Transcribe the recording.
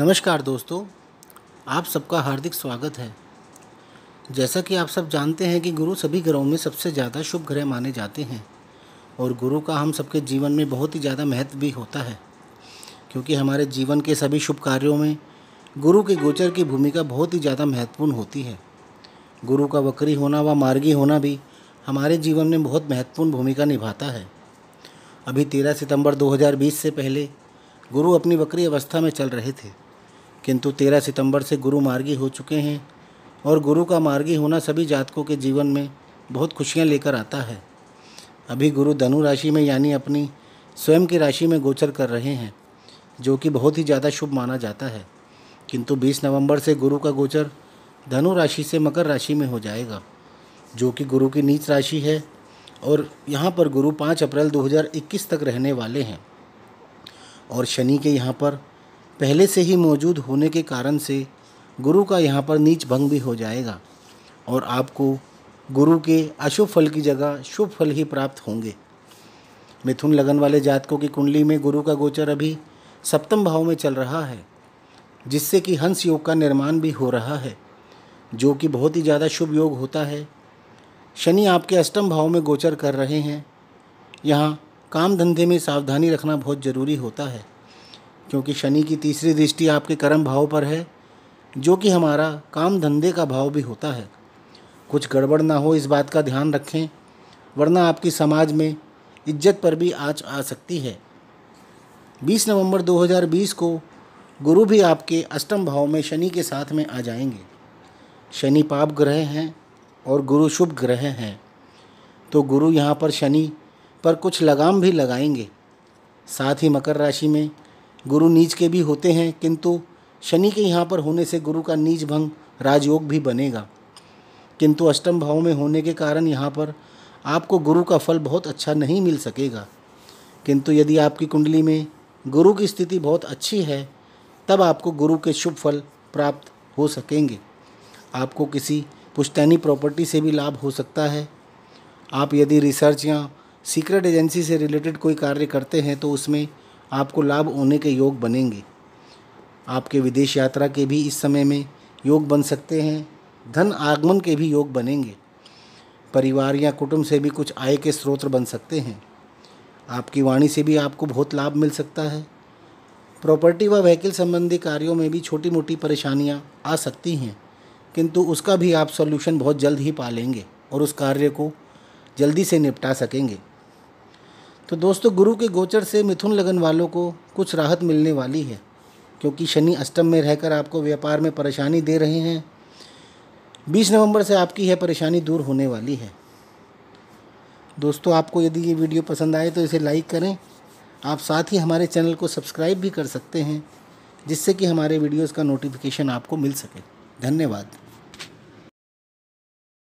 नमस्कार दोस्तों आप सबका हार्दिक स्वागत है जैसा कि आप सब जानते हैं कि गुरु सभी ग्रहों में सबसे ज़्यादा शुभ ग्रह माने जाते हैं और गुरु का हम सबके जीवन में बहुत ही ज़्यादा महत्व भी होता है क्योंकि हमारे जीवन के सभी शुभ कार्यों में गुरु के गोचर की भूमिका बहुत ही ज़्यादा महत्वपूर्ण होती है गुरु का वक्री होना व मार्गी होना भी हमारे जीवन में बहुत महत्वपूर्ण भूमिका निभाता है अभी तेरह सितंबर 2020 से पहले गुरु अपनी वक्री अवस्था में चल रहे थे किंतु 13 सितंबर से गुरु मार्गी हो चुके हैं और गुरु का मार्गी होना सभी जातकों के जीवन में बहुत खुशियाँ लेकर आता है अभी गुरु धनु राशि में यानी अपनी स्वयं की राशि में गोचर कर रहे हैं जो कि बहुत ही ज़्यादा शुभ माना जाता है किंतु 20 नवंबर से गुरु का गोचर धनु राशि से मकर राशि में हो जाएगा जो कि गुरु की नीच राशि है और यहाँ पर गुरु 5 अप्रैल 2021 तक रहने वाले हैं और शनि के यहाँ पर पहले से ही मौजूद होने के कारण से गुरु का यहाँ पर नीच भंग भी हो जाएगा और आपको गुरु के अशुभ फल की जगह शुभ फल ही प्राप्त होंगे मिथुन लगन वाले जातकों की कुंडली में गुरु का गोचर अभी सप्तम भाव में चल रहा है जिससे कि हंस योग का निर्माण भी हो रहा है जो कि बहुत ही ज़्यादा शुभ योग होता है शनि आपके अष्टम भाव में गोचर कर रहे हैं यहाँ काम धंधे में सावधानी रखना बहुत ज़रूरी होता है क्योंकि शनि की तीसरी दृष्टि आपके कर्म भाव पर है जो कि हमारा काम धंधे का भाव भी होता है कुछ गड़बड़ ना हो इस बात का ध्यान रखें वरना आपकी समाज में इज्जत पर भी आँच आ सकती है 20 नवंबर 2020 को गुरु भी आपके अष्टम भाव में शनि के साथ में आ जाएंगे शनि पाप ग्रह हैं और गुरु शुभ ग्रह हैं तो गुरु यहाँ पर शनि पर कुछ लगाम भी लगाएंगे साथ ही मकर राशि में गुरु नीच के भी होते हैं किंतु शनि के यहाँ पर होने से गुरु का नीच भंग राजयोग भी बनेगा किंतु अष्टम भाव में होने के कारण यहाँ पर आपको गुरु का फल बहुत अच्छा नहीं मिल सकेगा किंतु यदि आपकी कुंडली में गुरु की स्थिति बहुत अच्छी है तब आपको गुरु के शुभ फल प्राप्त हो सकेंगे आपको किसी पुश्तैनी प्रॉपर्टी से भी लाभ हो सकता है आप यदि रिसर्च या सीक्रेट एजेंसी से रिलेटेड कोई कार्य करते हैं तो उसमें आपको लाभ होने के योग बनेंगे आपके विदेश यात्रा के भी इस समय में योग बन सकते हैं धन आगमन के भी योग बनेंगे परिवार या कुटुंब से भी कुछ आय के स्रोत बन सकते हैं आपकी वाणी से भी आपको बहुत लाभ मिल सकता है प्रॉपर्टी व व्हीकल संबंधी कार्यों में भी छोटी मोटी परेशानियां आ सकती हैं किंतु उसका भी आप सॉल्यूशन बहुत जल्द ही पा लेंगे और उस कार्य को जल्दी से निपटा सकेंगे तो दोस्तों गुरु के गोचर से मिथुन लगन वालों को कुछ राहत मिलने वाली है क्योंकि शनि अष्टम में रहकर आपको व्यापार में परेशानी दे रहे हैं 20 नवंबर से आपकी यह परेशानी दूर होने वाली है दोस्तों आपको यदि ये वीडियो पसंद आए तो इसे लाइक करें आप साथ ही हमारे चैनल को सब्सक्राइब भी कर सकते हैं जिससे कि हमारे वीडियोज़ का नोटिफिकेशन आपको मिल सके धन्यवाद